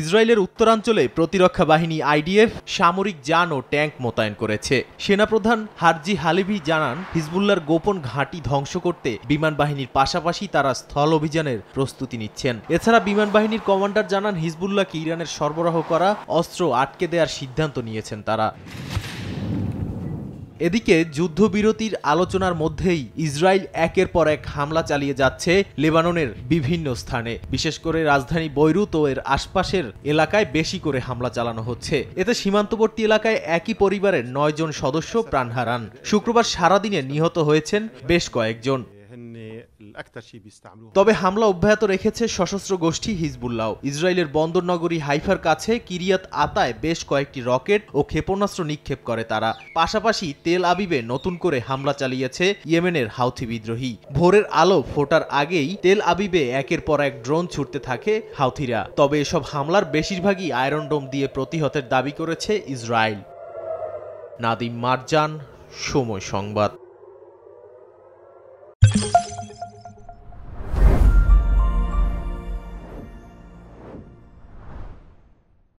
ইসরায়েলের উত্তরাঞ্চলে প্রতিরক্ষা বাহিনী আইডিএফ সামরিক যান ও ট্যাঙ্ক মোতায়েন করেছে সেনাপ্রধান হারজি হালিভি জানান হিজবুল্লার গোপন ঘাঁটি ধ্বংস করতে বিমান বাহিনীর পাশাপাশি তারা স্থল অভিযানের প্রস্তুতি নিচ্ছেন এছাড়া বিমান বাহিনীর কমান্ডার জানান হিজবুল্লাহকে ইরানের সরবরাহ করা অস্ত্র আটকে দেওয়ার সিদ্ধান্ত নিয়েছেন তারা এদিকে যুদ্ধবিরতির আলোচনার মধ্যেই ইসরায়েল একের পর এক হামলা চালিয়ে যাচ্ছে লেবাননের বিভিন্ন স্থানে বিশেষ করে রাজধানী বৈরুত ও এর আশপাশের এলাকায় বেশি করে হামলা চালানো হচ্ছে এতে সীমান্তবর্তী এলাকায় একই পরিবারের নয় জন সদস্য প্রাণ হারান শুক্রবার সারাদিনে নিহত হয়েছেন বেশ কয়েকজন তবে হামলা অব্যাহত রেখেছে সশস্ত্র গোষ্ঠী হিজবুল্লাহ ইসরায়েলের বন্দর নগরী হাইফার কাছে কিরিয়াত আতায় বেশ কয়েকটি রকেট ও ক্ষেপণাস্ত্র নিক্ষেপ করে তারা পাশাপাশি তেল আবিবে নতুন করে হামলা চালিয়েছে ইয়েমেনের হাউথি বিদ্রোহী ভোরের আলো ফোটার আগেই তেল আবিবে একের পর এক ড্রোন ছুটতে থাকে হাউথিরা তবে এসব হামলার বেশিরভাগই আয়রন ডোম দিয়ে প্রতিহতের দাবি করেছে ইসরায়েল নাদিম মারজান সময় সংবাদ